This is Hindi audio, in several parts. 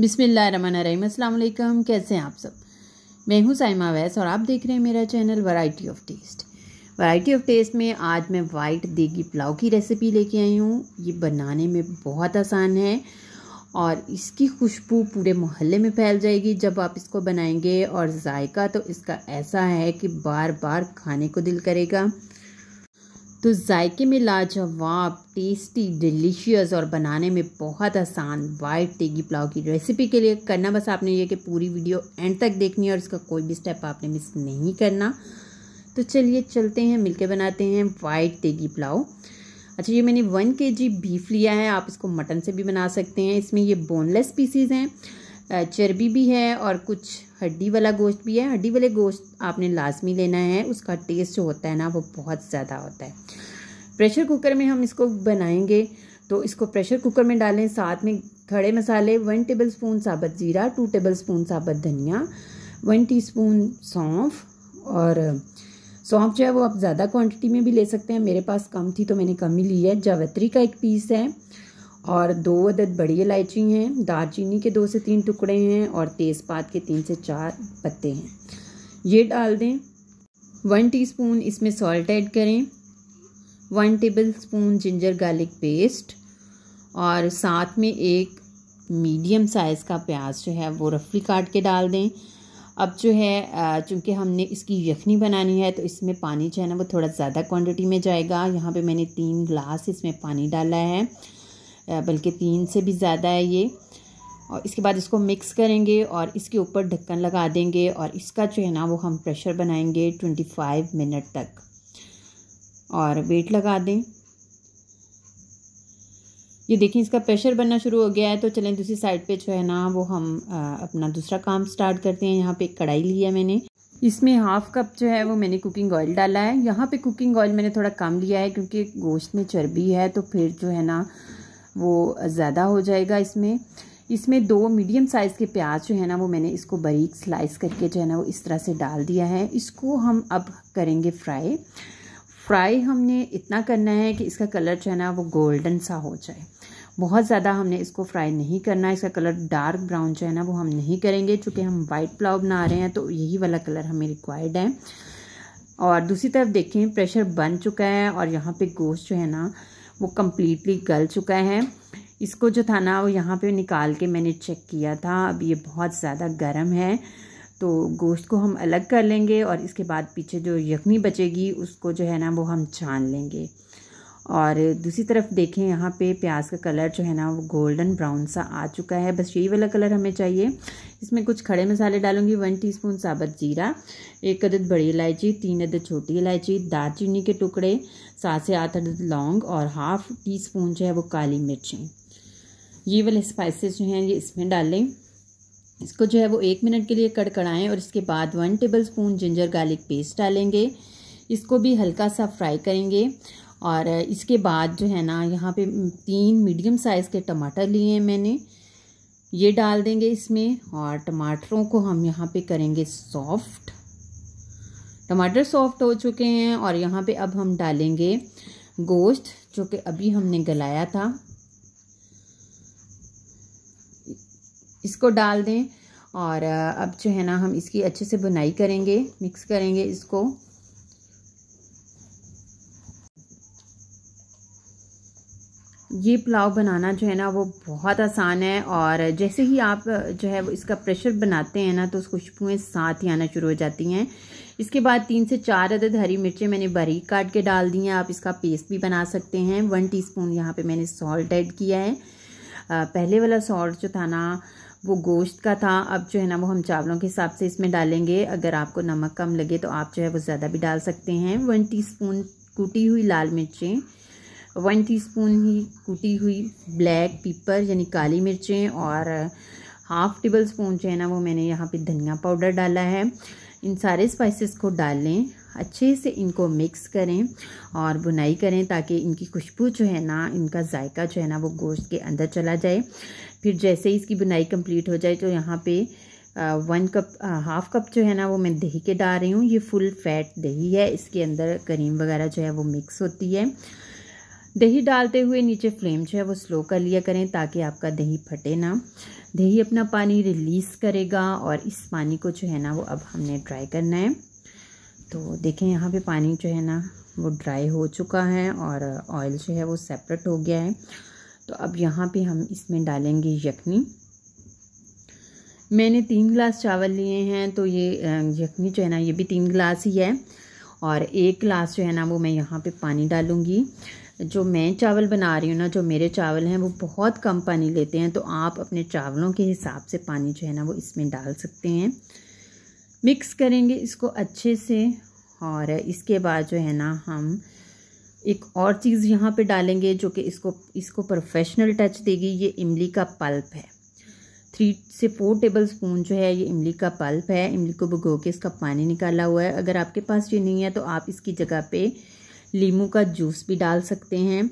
बिसमीम अल्लाम कैसे हैं आप सब मैं हूं साइमा वैस और आप देख रहे हैं मेरा channel variety of taste variety of taste में आज मैं वाइट देगी पुलाव की रेसिपी लेके आई हूँ ये बनाने में बहुत आसान है और इसकी खुशबू पूरे मोहल्ले में फैल जाएगी जब आप इसको बनाएंगे और जायका तो इसका ऐसा है कि बार बार खाने को दिल करेगा तो जायके में लाजवाब टेस्टी डिलीशियस और बनाने में बहुत आसान वाइट तेगी पुलाव की रेसिपी के लिए करना बस आपने ये कि पूरी वीडियो एंड तक देखनी है और इसका कोई भी स्टेप आपने मिस नहीं करना तो चलिए चलते हैं मिलके बनाते हैं वाइट तेगी पुलाव अच्छा ये मैंने वन के जी बीफ लिया है आप इसको मटन से भी बना सकते हैं इसमें ये बोनलेस पीसीज हैं चर्बी भी है और कुछ हड्डी वाला गोश्त भी है हड्डी वाले गोश्त आपने लाजमी लेना है उसका टेस्ट जो होता है ना वो बहुत ज़्यादा होता है प्रेशर कुकर में हम इसको बनाएंगे तो इसको प्रेशर कुकर में डालें साथ में खड़े मसाले वन टेबल स्पून साबत ज़ीरा टू टेबल स्पून साबत धनिया वन टी स्पून सौंफ और सौंफ जो है वो आप ज़्यादा क्वांटिटी में भी ले सकते हैं मेरे पास कम थी तो मैंने कम ही ली है जावत्री का एक पीस है और दो अदद बड़ी इलायची हैं दालचीनी के दो से तीन टुकड़े हैं और तेज़पात के तीन से चार पत्ते हैं ये डाल दें वन टीस्पून इसमें सॉल्ट ऐड करें one tablespoon ginger garlic paste और साथ में एक मीडियम साइज़ का प्याज जो है वो रफली काट के डाल दें अब जो है चूँकि हमने इसकी यखनी बनानी है तो इसमें पानी जो है ना वो थोड़ा ज़्यादा क्वांटिटी में जाएगा यहाँ पे मैंने तीन ग्लास इसमें पानी डाला है बल्कि तीन से भी ज़्यादा है ये और इसके बाद इसको मिक्स करेंगे और इसके ऊपर ढक्कन लगा देंगे और इसका जो है ना वो हम प्रेशर बनाएंगे ट्वेंटी फाइव मिनट तक और वेट लगा दें ये देखिए इसका प्रेशर बनना शुरू हो गया है तो चलें दूसरी साइड पे जो है ना वो हम आ, अपना दूसरा काम स्टार्ट करते हैं यहाँ पे कढ़ाई लिया मैंने इसमें हाफ़ कप जो है वो मैंने कुकिंग ऑयल डाला है यहाँ पे कुकिंग ऑयल मैंने थोड़ा कम लिया है क्योंकि गोश्त में चर्बी है तो फिर जो है ना वो ज़्यादा हो जाएगा इसमें इसमें दो मीडियम साइज़ के प्याज जो है ना वो मैंने इसको बारीक स्लाइस करके जो है ना वो इस तरह से डाल दिया है इसको हम अब करेंगे फ्राई फ्राई हमने इतना करना है कि इसका कलर जो है ना वो गोल्डन सा हो जाए बहुत ज़्यादा हमने इसको फ्राई नहीं करना इसका कलर डार्क ब्राउन जो है ना वो हम नहीं करेंगे चूँकि हम वाइट पुलाव बना रहे हैं तो यही वाला कलर हमें रिक्वायर्ड है और दूसरी तरफ देखें प्रेशर बन चुका है और यहाँ पे गोश्त जो है ना वो कम्प्लीटली गल चुका है इसको जो था ना वो यहाँ पे निकाल के मैंने चेक किया था अब ये बहुत ज़्यादा गर्म है तो गोश्त को हम अलग कर लेंगे और इसके बाद पीछे जो यखनी बचेगी उसको जो है ना वो हम छान लेंगे और दूसरी तरफ देखें यहाँ पे प्याज का कलर जो है ना वो गोल्डन ब्राउन सा आ चुका है बस यही वाला कलर हमें चाहिए इसमें कुछ खड़े मसाले डालूंगी वन टीस्पून साबुत जीरा एक अदद बड़ी इलायची तीन अदद छोटी इलायची दालचीनी के टुकड़े सात से आठ अदद लौंग और हाफ टी स्पून जो है वो काली मिर्चें ये वाले स्पाइसेस जो हैं ये इसमें डालें इसको जो है वो एक मिनट के लिए कड़कड़ाएँ और इसके बाद one tablespoon ginger garlic paste डालेंगे इसको भी हल्का सा फ्राई करेंगे और इसके बाद जो है ना यहाँ पे तीन मीडियम साइज़ के टमाटर लिए हैं मैंने ये डाल देंगे इसमें और टमाटरों को हम यहाँ पे करेंगे सॉफ्ट टमाटर सॉफ्ट हो चुके हैं और यहाँ पे अब हम डालेंगे गोश्त जो कि अभी हमने गलाया था इसको डाल दें और अब जो है ना हम इसकी अच्छे से बुनाई करेंगे मिक्स करेंगे इसको ये पुलाव बनाना जो है ना वो बहुत आसान है और जैसे ही आप जो है वो इसका प्रेशर बनाते हैं ना तो उस खुशबुएँ साथ ही आना शुरू हो जाती हैं इसके बाद तीन से चार अदद हरी मिर्चें मैंने बारीक काट के डाल दी हैं आप इसका पेस्ट भी बना सकते हैं वन टीस्पून यहाँ पर मैंने सॉल्ट ऐड किया है पहले वाला सॉल्ट जो था ना वो गोश्त का था अब जो है ना वो हम चावलों के हिसाब से इसमें डालेंगे अगर आपको नमक कम लगे तो आप जो है वो ज़्यादा भी डाल सकते हैं वन टीस्पून कूटी हुई लाल मिर्चें वन टीस्पून ही कूटी हुई ब्लैक पीपर यानी काली मिर्चें और हाफ़ टेबल स्पून जो है ना वो मैंने यहाँ पे धनिया पाउडर डाला है इन सारे स्पाइसेस को डाल लें अच्छे से इनको मिक्स करें और बुनाई करें ताकि इनकी खुशबू जो है ना इनका जायका जो है ना वो गोश्त के अंदर चला जाए फिर जैसे ही इसकी बुनाई कंप्लीट हो जाए तो यहाँ पे वन कप हाफ़ कप जो है ना वो मैं दही के डाल रही हूँ ये फुल फैट दही है इसके अंदर करीम वगैरह जो है वो मिक्स होती है दही डालते हुए नीचे फ्लेम जो है वो स्लो कर लिया करें ताकि आपका दही फटे ना दही अपना पानी रिलीज़ करेगा और इस पानी को जो है ना वो अब हमने ड्राई करना है तो देखें यहाँ पे पानी जो है ना वो ड्राई हो चुका है और ऑयल जो है वो सेपरेट हो गया है तो अब यहाँ पे हम इसमें डालेंगे यखनी मैंने तीन गिलास चावल लिए हैं तो ये यखनी जो है ना ये भी तीन गिलास ही है और एक गिलास जो है ना वो मैं यहाँ पे पानी डालूँगी जो मैं चावल बना रही हूँ ना जो मेरे चावल हैं वो बहुत कम पानी लेते हैं तो आप अपने चावलों के हिसाब से पानी जो है ना वो इसमें डाल सकते हैं मिक्स करेंगे इसको अच्छे से और इसके बाद जो है ना हम एक और चीज़ यहाँ पे डालेंगे जो कि इसको इसको प्रोफेशनल टच देगी ये इमली का पल्प है थ्री से फोर टेबल स्पून जो है ये इमली का पल्प है इमली को भुगो के इसका पानी निकाला हुआ है अगर आपके पास ये नहीं है तो आप इसकी जगह पे लीमू का जूस भी डाल सकते हैं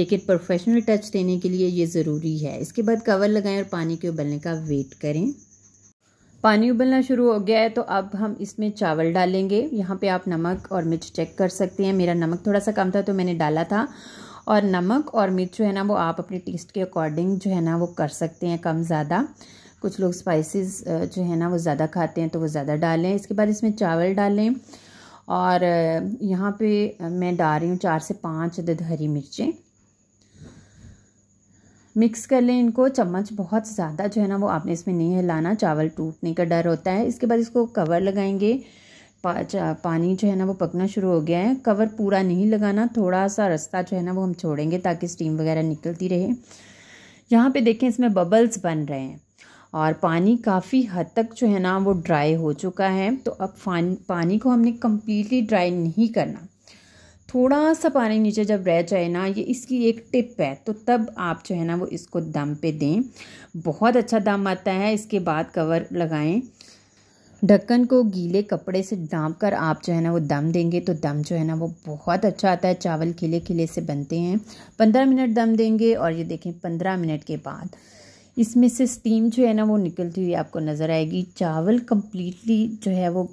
लेकिन प्रोफेशनल टच देने के लिए ये ज़रूरी है इसके बाद कवर लगाएं और पानी के उबलने का वेट करें पानी उबलना शुरू हो गया है तो अब हम इसमें चावल डालेंगे यहाँ पे आप नमक और मिर्च चेक कर सकते हैं मेरा नमक थोड़ा सा कम था तो मैंने डाला था और नमक और मिर्च जो है ना वो आप अपने टेस्ट के अकॉर्डिंग जो है ना वो कर सकते हैं कम ज़्यादा कुछ लोग स्पाइसेस जो है ना वो ज़्यादा खाते हैं तो वो ज़्यादा डालें इसके बाद इसमें चावल डालें और यहाँ पे मैं डाल रही हूँ चार से पाँच अदद हरी मिर्चें मिक्स कर लें इनको चम्मच बहुत ज़्यादा जो है ना वो आपने इसमें नहीं हिलाना चावल टूटने का डर होता है इसके बाद इसको कवर लगाएंगे पा, पानी जो है ना वो पकना शुरू हो गया है कवर पूरा नहीं लगाना थोड़ा सा रास्ता जो है ना वो हम छोड़ेंगे ताकि स्टीम वगैरह निकलती रहे यहाँ पे देखें इसमें बबल्स बन रहे हैं और पानी काफ़ी हद तक जो है ना वो ड्राई हो चुका है तो अब पानी को हमने कम्प्लीटली ड्राई नहीं करना थोड़ा सा पानी नीचे जब रह जाए ना ये इसकी एक टिप है तो तब आप जो है ना वो इसको दम पे दें बहुत अच्छा दम आता है इसके बाद कवर लगाएं ढक्कन को गीले कपड़े से डांप कर आप जो है ना वो दम देंगे तो दम जो है ना वो बहुत अच्छा आता है चावल खिले खिले से बनते हैं पंद्रह मिनट दम देंगे और ये देखें पंद्रह मिनट के बाद इसमें से स्टीम जो है ना वो निकलती हुई आपको नज़र आएगी चावल कम्प्लीटली जो है वो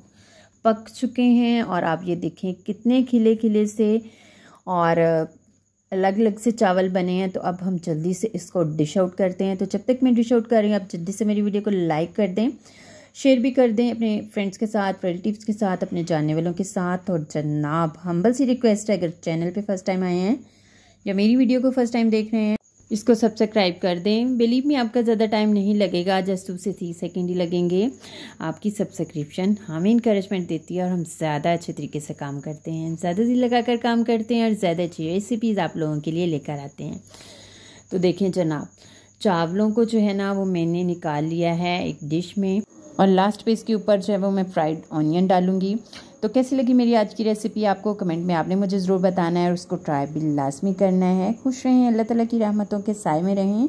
पक चुके हैं और आप ये देखें कितने खिले खिले से और अलग अलग से चावल बने हैं तो अब हम जल्दी से इसको डिश आउट करते हैं तो जब तक मैं डिश आउट कर रही हूँ आप जल्दी से मेरी वीडियो को लाइक कर दें शेयर भी कर दें अपने फ्रेंड्स के साथ रिलेटिव्स के साथ अपने जानने वालों के साथ और जनाब हम्बल सी रिक्वेस्ट है अगर चैनल पे फर्स्ट टाइम आए हैं या मेरी वीडियो को फर्स्ट टाइम देख रहे हैं इसको सब्सक्राइब कर दें बिलीव में आपका ज़्यादा टाइम नहीं लगेगा जस्ट टू से थ्री सेकेंड ही लगेंगे आपकी सब्सक्रिप्शन हमें इंकरेजमेंट देती है और हम ज़्यादा अच्छे तरीके से काम करते हैं ज़्यादा दिल लगाकर काम करते हैं और ज़्यादा अच्छी रेसिपीज़ आप लोगों के लिए लेकर आते हैं तो देखें जनाब चावलों को जो है ना वो मैंने निकाल लिया है एक डिश में और लास्ट पे इसके ऊपर जो है वो मैं फ्राइड ऑनियन डालूँगी तो कैसी लगी मेरी आज की रेसिपी आपको कमेंट में आपने मुझे ज़रूर बताना है और उसको ट्राई भी लाजमी करना है खुश रहें अल्लाह ताला की रहमतों के साय में रहें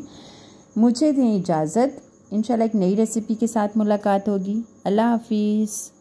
मुझे दें इजाज़त इन एक नई रेसिपी के साथ मुलाकात होगी अल्लाह हाफिज़